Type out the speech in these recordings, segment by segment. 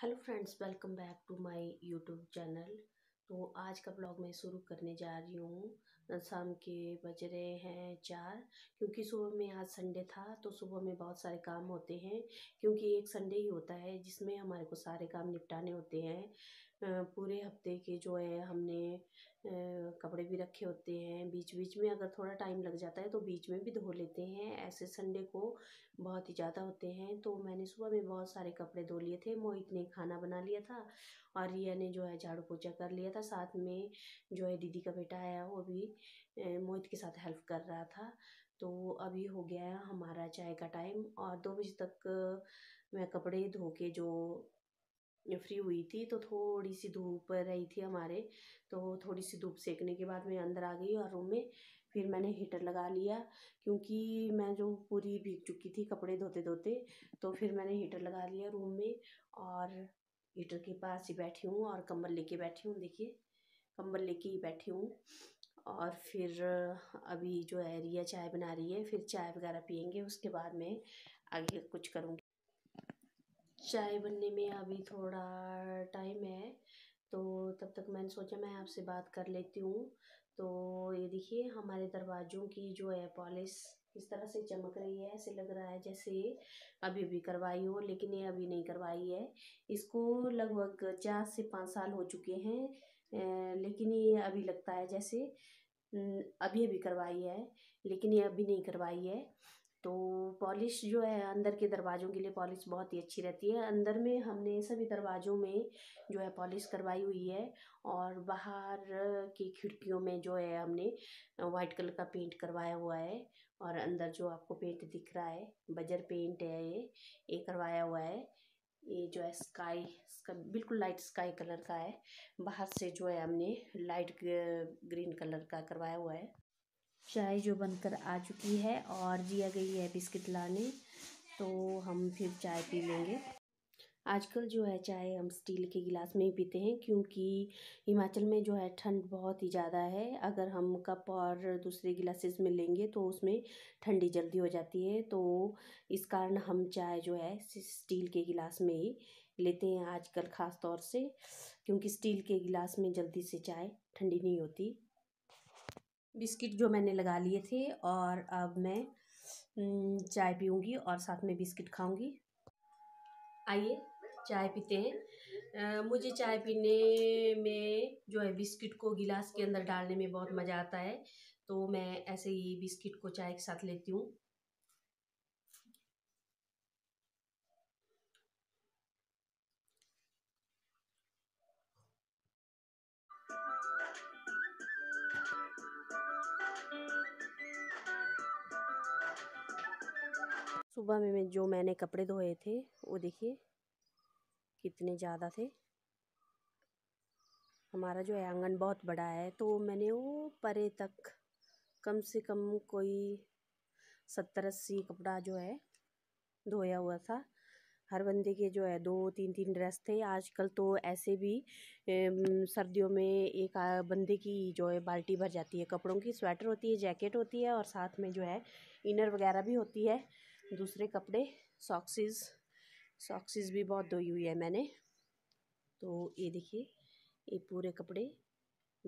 hello friends welcome back to my YouTube channel तो आज का ब्लॉग मैं शुरू करने जा रही हूँ शाम के बज रहे हैं चार क्योंकि सुबह में आज संडे था तो सुबह में बहुत सारे काम होते हैं क्योंकि एक संडे ही होता है जिसमें हमारे को सारे काम निपटाने होते हैं पूरे हफ्ते के जो है हमने कपड़े भी रखे होते हैं बीच बीच में अगर थोड़ा टाइम लग जाता है तो बीच में भी धो लेते हैं ऐसे संडे को बहुत ही ज़्यादा होते हैं तो मैंने सुबह में बहुत सारे कपड़े धो लिए थे मोहित ने खाना बना लिया था और रिया ने जो है झाड़ू पोछा कर लिया था साथ में जो है दीदी का बेटा आया वो भी मोहित के साथ हेल्प कर रहा था तो अभी हो गया है हमारा चाय का टाइम और दो बजे तक मैं कपड़े धो के जो फ्री हुई थी तो थोड़ी सी धूप रही थी हमारे तो थोड़ी सी धूप सेकने के बाद मैं अंदर आ गई और रूम में फिर मैंने हीटर लगा लिया क्योंकि मैं जो पूरी भीग चुकी थी कपड़े धोते धोते तो फिर मैंने हीटर लगा लिया रूम में और हीटर के पास ही बैठी हूँ और कंबल लेके बैठी हूँ देखिए कंबल लेके ही बैठी हूँ और फिर अभी जो है रिया चाय बना रही है फिर चाय वगैरह पियेंगे उसके बाद मैं आगे कुछ करूँगी चाय बनने में अभी थोड़ा टाइम है तो तब तक मैंने सोचा मैं आपसे बात कर लेती हूँ तो ये देखिए हमारे दरवाज़ों की जो है पॉलिश इस तरह से चमक रही है ऐसे लग रहा है जैसे अभी भी करवाई हो लेकिन ये अभी नहीं करवाई है इसको लगभग चार से पाँच साल हो चुके हैं लेकिन ये अभी लगता है जैसे अभी अभी करवाई है लेकिन ये अभी नहीं करवाई है तो पॉलिश जो है अंदर के दरवाज़ों के लिए पॉलिश बहुत ही अच्छी रहती है अंदर में हमने सभी दरवाज़ों में जो है पॉलिश करवाई हुई है और बाहर की खिड़कियों में जो है हमने वाइट कलर का पेंट करवाया हुआ है और अंदर जो आपको पेंट दिख रहा है बजर पेंट है ये ये करवाया हुआ है ये जो है स्काई बिल्कुल लाइट स्काई कलर का है बाहर से जो है हमने लाइट ग्रीन कलर का करवाया हुआ है चाय जो बनकर आ चुकी है और जिया गई है बिस्किट लाने तो हम फिर चाय पी लेंगे आजकल जो है चाय हम स्टील के गिलास में ही पीते हैं क्योंकि हिमाचल में जो है ठंड बहुत ही ज़्यादा है अगर हम कप और दूसरे गिलासेस में लेंगे तो उसमें ठंडी जल्दी हो जाती है तो इस कारण हम चाय जो है स्टील के गिलास में ही लेते हैं आजकल ख़ास तौर से क्योंकि स्टील के गिलास में जल्दी से चाय ठंडी नहीं होती बिस्किट जो मैंने लगा लिए थे और अब मैं चाय पीऊँगी और साथ में बिस्किट खाऊँगी आइए चाय पीते हैं आ, मुझे चाय पीने में जो है बिस्किट को गिलास के अंदर डालने में बहुत मज़ा आता है तो मैं ऐसे ही बिस्किट को चाय के साथ लेती हूँ सुबह में मैं जो मैंने कपड़े धोए थे वो देखिए कितने ज़्यादा थे हमारा जो है आंगन बहुत बड़ा है तो मैंने वो परे तक कम से कम कोई सत्तर अस्सी कपड़ा जो है धोया हुआ था हर बंदे के जो है दो तीन तीन ड्रेस थे आजकल तो ऐसे भी सर्दियों में एक बंदे की जो है बाल्टी भर जाती है कपड़ों की स्वेटर होती है जैकेट होती है और साथ में जो है इनर वगैरह भी होती है दूसरे कपड़े सॉक्सेस सॉक्सेस भी बहुत धोई हुई है मैंने तो ये देखिए ये पूरे कपड़े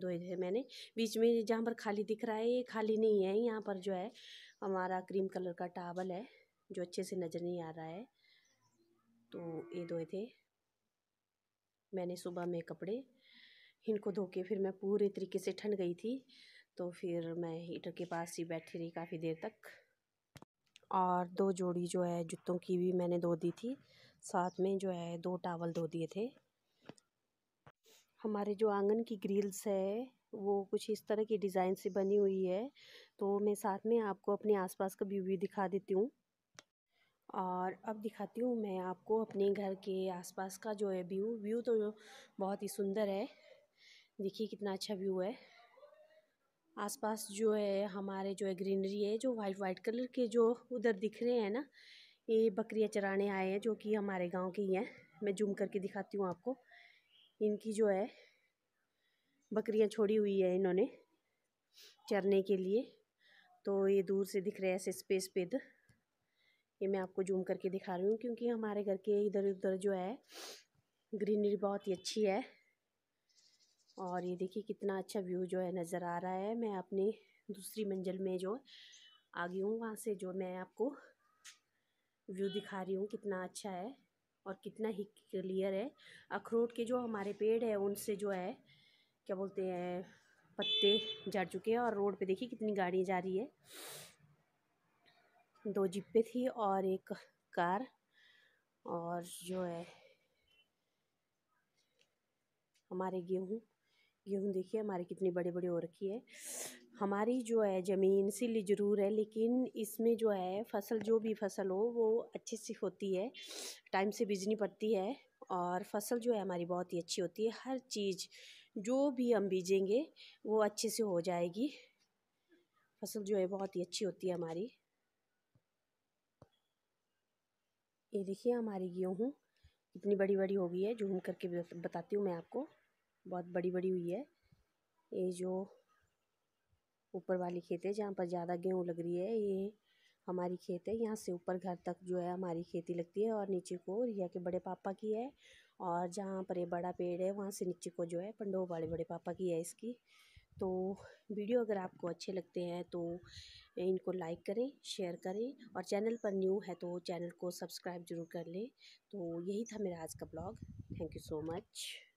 धोए थे मैंने बीच में जहाँ पर खाली दिख रहा है ये खाली नहीं है यहाँ पर जो है हमारा क्रीम कलर का टावल है जो अच्छे से नज़र नहीं आ रहा है तो ये धोए थे मैंने सुबह में कपड़े इनको धो के फिर मैं पूरे तरीके से ठंड गई थी तो फिर मैं हीटर के पास ही बैठी रही काफ़ी देर तक और दो जोड़ी जो है जूतों की भी मैंने दो दी थी साथ में जो है दो टावल धो दिए थे हमारे जो आंगन की ग्रिल्स है वो कुछ इस तरह की डिज़ाइन से बनी हुई है तो मैं साथ में आपको अपने आसपास का व्यू भी दिखा देती हूँ और अब दिखाती हूँ मैं आपको अपने घर के आसपास का जो है व्यू व्यू तो बहुत ही सुंदर है देखिए कितना अच्छा व्यू है आसपास जो है हमारे जो है ग्रीनरी है जो वाइट वाइट कलर के जो उधर दिख रहे हैं ना ये बकरियां चराने आए हैं जो कि हमारे गांव ही हैं मैं जूम करके दिखाती हूँ आपको इनकी जो है बकरियां छोड़ी हुई है इन्होंने चरने के लिए तो ये दूर से दिख रहे हैं ऐसे स्पेस पे इधर ये मैं आपको जूम करके दिखा रही हूँ क्योंकि हमारे घर के इधर उधर जो है ग्रीनरी बहुत ही अच्छी है और ये देखिए कितना अच्छा व्यू जो है नज़र आ रहा है मैं अपनी दूसरी मंजिल में जो आ गई हूँ वहाँ से जो मैं आपको व्यू दिखा रही हूँ कितना अच्छा है और कितना ही क्लियर है अखरोट के जो हमारे पेड़ है उनसे जो है क्या बोलते हैं पत्ते जड़ चुके हैं और रोड पे देखिए कितनी गाड़ियाँ जा रही है दो जिप्पे थी और एक कार और जो है हमारे गेहूँ गेहूँ देखिए हमारे कितनी बड़े बड़े हो रखी है हमारी जो है ज़मीन सिली ज़रूर है लेकिन इसमें जो है फसल जो भी फसल हो वो अच्छे से होती है टाइम से बीजनी पड़ती है और फसल जो है हमारी बहुत ही अच्छी होती है हर चीज़ जो भी हम बीजेंगे वो अच्छे से हो जाएगी फसल जो है बहुत ही अच्छी होती है हमारी ये देखिए हमारी गेहूँ कितनी बड़ी बड़ी हो गई है जूम करके बताती हूँ मैं आपको बहुत बड़ी बड़ी हुई है ये जो ऊपर वाली खेत है जहाँ पर ज़्यादा गेहूँ लग रही है ये हमारी खेत है यहाँ से ऊपर घर तक जो है हमारी खेती लगती है और नीचे को रिया के बड़े पापा की है और जहाँ पर ये बड़ा पेड़ है वहाँ से नीचे को जो है पंडो वाले बड़े पापा की है इसकी तो वीडियो अगर आपको अच्छे लगते हैं तो इनको लाइक करें शेयर करें और चैनल पर न्यू है तो चैनल को सब्सक्राइब जरूर कर लें तो यही था मेरा आज का blog thank you so much